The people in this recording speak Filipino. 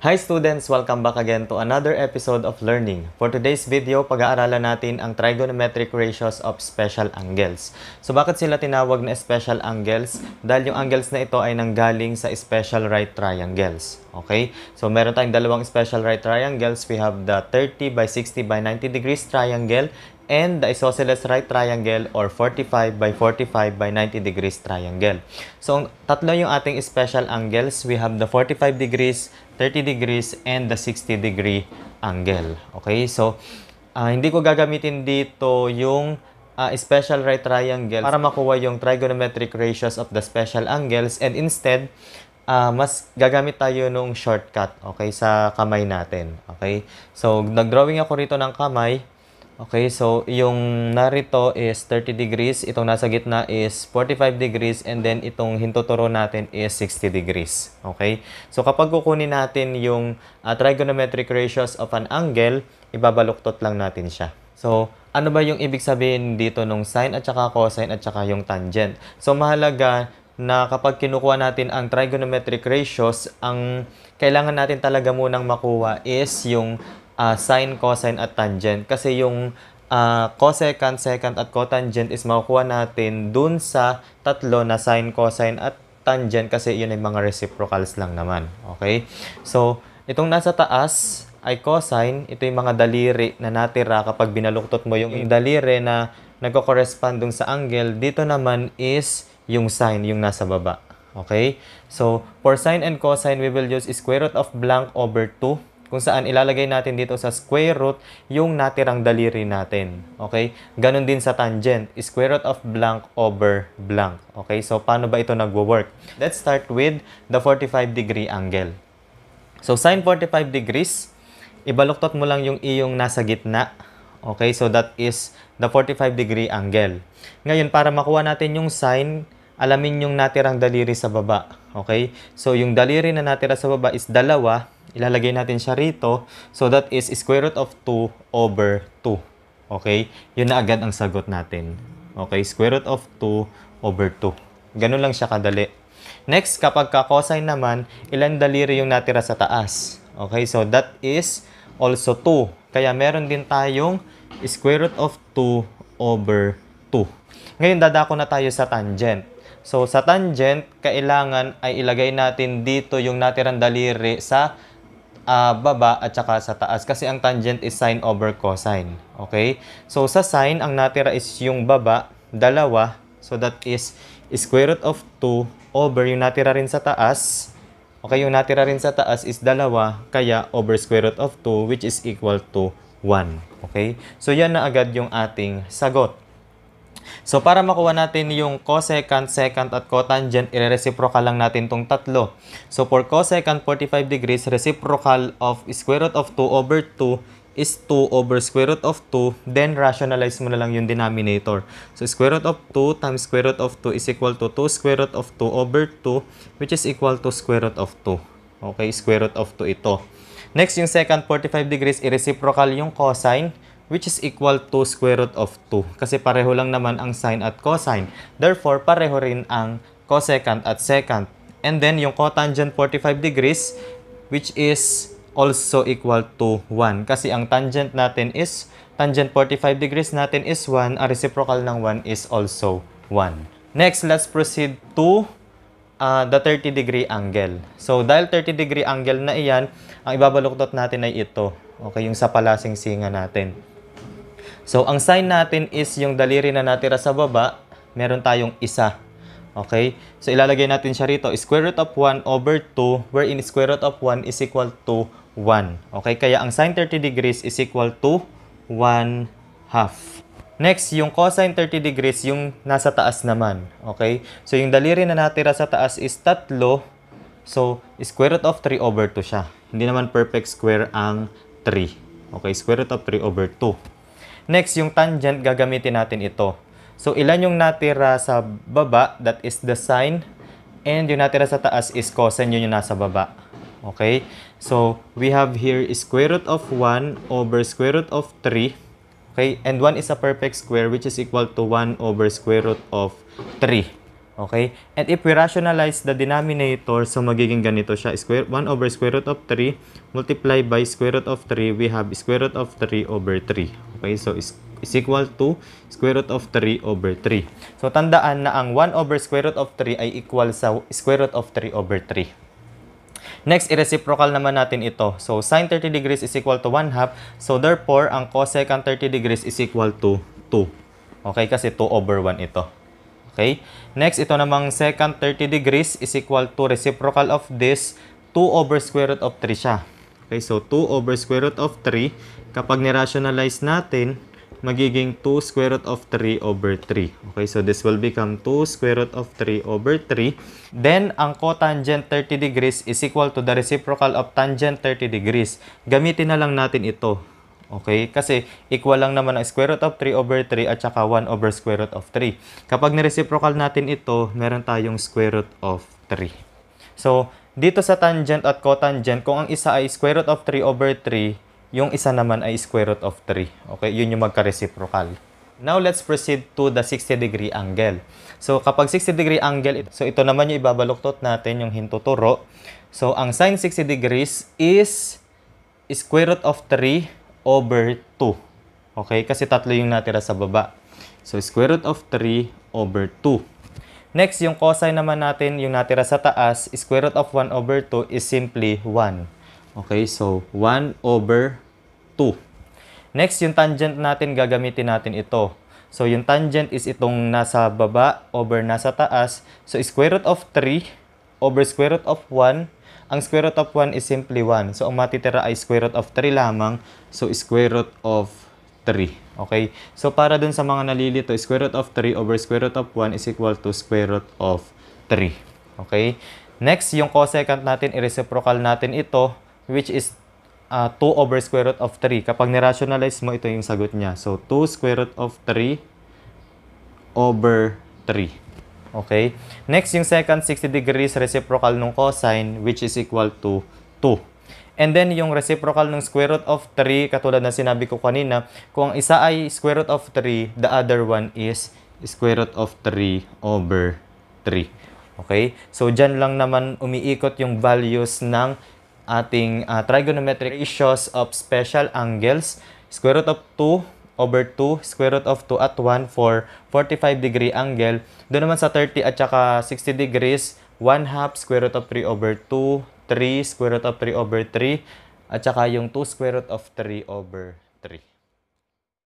Hi students! Welcome back again to another episode of Learning. For today's video, pag-aaralan natin ang trigonometric ratios of special angles. So bakit sila tinawag na special angles? Dahil yung angles na ito ay nanggaling sa special right triangles. Okay? So meron tayong dalawang special right triangles. We have the 30 by 60 by 90 degrees triangle and the isosceles right triangle or 45 by 45 by 90 degrees triangle. So, tatlo yung ating special angles. We have the 45 degrees, 30 degrees, and the 60 degree angle. Okay, so uh, hindi ko gagamitin dito yung uh, special right triangle para makuha yung trigonometric ratios of the special angles and instead, uh, mas gagamit tayo nung shortcut, okay, sa kamay natin, okay? So, nagdrawing ako rito ng kamay, Okay, so yung narito is 30 degrees, itong nasa gitna is 45 degrees, and then itong hintuturo natin is 60 degrees. Okay, so kapag kukunin natin yung uh, trigonometric ratios of an angle, ibabaluktot lang natin siya. So, ano ba yung ibig sabihin dito nung sine at saka cosine at saka yung tangent? So, mahalaga na kapag kinukuha natin ang trigonometric ratios, ang kailangan natin talaga munang makuha is yung uh, sine, cosine, at tangent. Kasi yung uh, cosecant, secant, at cotangent is makukuha natin dun sa tatlo na sine, cosine, at tangent kasi yun ay mga reciprocals lang naman. Okay? So, itong nasa taas ay cosine. Ito yung mga daliri na natira kapag binaluktot mo yung, yung daliri na nagko-correspond dun sa angle. Dito naman is yung sine, yung nasa baba. Okay? So, for sine and cosine, we will use square root of blank over 2 kung saan ilalagay natin dito sa square root yung natirang daliri natin. Okay? Ganon din sa tangent, square root of blank over blank. Okay? So, paano ba ito nagwo-work? Let's start with the 45 degree angle. So, sine 45 degrees, ibaluktot mo lang yung iyong nasa gitna. Okay? So, that is the 45 degree angle. Ngayon, para makuha natin yung sine, alamin yung natirang daliri sa baba. Okay? So, yung daliri na natira sa baba is dalawa Ilalagay natin siya rito. So, that is square root of 2 over 2. Okay? Yun na agad ang sagot natin. Okay? Square root of 2 over 2. Ganun lang siya kadali. Next, kapag ka-cosine naman, ilan daliri yung natira sa taas? Okay? So, that is also 2. Kaya meron din tayong square root of 2 over 2. Ngayon, dadako na tayo sa tangent. So, sa tangent, kailangan ay ilagay natin dito yung natirang daliri sa uh, baba at saka sa taas kasi ang tangent is sine over cosine. Okay? So sa sine, ang natira is yung baba, dalawa. So that is square root of 2 over yung natira rin sa taas. Okay, yung natira rin sa taas is dalawa, kaya over square root of 2 which is equal to 1. Okay? So yan na agad yung ating sagot. So para makuha natin yung cosecant, secant at cotangent, ire-reciprocal lang natin tong tatlo. So for cosecant 45 degrees, reciprocal of square root of 2 over 2 is 2 over square root of 2, then rationalize mo na lang yung denominator. So, square root of 2 times square root of 2 is equal to 2 square root of 2 over 2, which is equal to square root of 2. Okay, square root of 2 ito. Next, yung second 45 degrees, irreciprocal yung cosine which is equal to square root of 2. Kasi pareho lang naman ang sine at cosine. Therefore, pareho rin ang cosecant at secant. And then, yung cotangent 45 degrees, which is also equal to 1. Kasi ang tangent natin is, tangent 45 degrees natin is 1. Ang reciprocal ng 1 is also 1. Next, let's proceed to uh, the 30 degree angle. So, dahil 30 degree angle na iyan, ang ibabaluktot natin ay ito. Okay, yung sa palasing singa natin. So, ang sign natin is yung daliri na natira sa baba, meron tayong isa. Okay? So, ilalagay natin siya rito. Square root of 1 over 2, wherein square root of 1 is equal to 1. Okay? Kaya ang sine 30 degrees is equal to 1 half. Next, yung cosine 30 degrees, yung nasa taas naman. Okay? So, yung daliri na natira sa taas is tatlo. So, square root of 3 over 2 siya. Hindi naman perfect square ang 3. Okay? Square root of 3 over 2. Next, yung tangent, gagamitin natin ito. So, ilan yung natira sa baba, that is the sine, and yung natira sa taas is cosine, yun yung nasa baba. Okay? So, we have here square root of 1 over square root of 3. Okay? And 1 is a perfect square, which is equal to 1 over square root of 3. Okay? And if we rationalize the denominator, so magiging ganito siya, square 1 over square root of 3 multiplied by square root of 3, we have square root of 3 over 3. Okay? So is, is equal to square root of 3 over 3. So tandaan na ang 1 over square root of 3 ay equal sa square root of 3 over 3. Next, i-reciprocal naman natin ito. So sine 30 degrees is equal to 1 half. So therefore, ang cosecant 30 degrees is equal to 2. Okay? Kasi 2 over 1 ito. Okay? Next, ito namang second 30 degrees is equal to reciprocal of this 2 over square root of 3 siya. Okay, so 2 over square root of 3. Kapag nirationalize natin, magiging 2 square root of 3 over 3. Okay, so this will become 2 square root of 3 over 3. Then, ang cotangent 30 degrees is equal to the reciprocal of tangent 30 degrees. Gamitin na lang natin ito. Okay? Kasi equal lang naman ang square root of 3 over 3 at saka 1 over square root of 3. Kapag nireciprocal natin ito, meron tayong square root of 3. So, dito sa tangent at cotangent, kung ang isa ay square root of 3 over 3, yung isa naman ay square root of 3. Okay? Yun yung magka-reciprocal. Now, let's proceed to the 60 degree angle. So, kapag 60 degree angle, so ito naman yung ibabaluktot natin, yung hintuturo. So, ang sine 60 degrees is square root of 3 over 2. Okay? Kasi tatlo yung natira sa baba. So, square root of 3 over 2. Next, yung cosine naman natin, yung natira sa taas, square root of 1 over 2 is simply 1. Okay? So, 1 over 2. Next, yung tangent natin, gagamitin natin ito. So, yung tangent is itong nasa baba over nasa taas. So, square root of 3 over square root of 1 ang square root of 1 is simply 1. So, ang matitira ay square root of 3 lamang. So, square root of 3. Okay? So, para dun sa mga nalilito, square root of 3 over square root of 1 is equal to square root of 3. Okay? Next, yung cosecant natin, i-reciprocal natin ito, which is uh, ah, 2 over square root of 3. Kapag nirationalize mo, ito yung sagot niya. So, 2 square root of 3 over 3. Okay? Next, yung second 60 degrees reciprocal ng cosine which is equal to 2. And then, yung reciprocal ng square root of 3, katulad na sinabi ko kanina, kung ang isa ay square root of 3, the other one is square root of 3 over 3. Okay? So, dyan lang naman umiikot yung values ng ating uh, trigonometric ratios of special angles, square root of 2 over 2, square root of 2 at 1 for 45 degree angle. Doon naman sa 30 at saka 60 degrees, 1 half square root of 3 over 2, 3 square root of 3 over 3, at saka yung 2 square root of 3 over 3.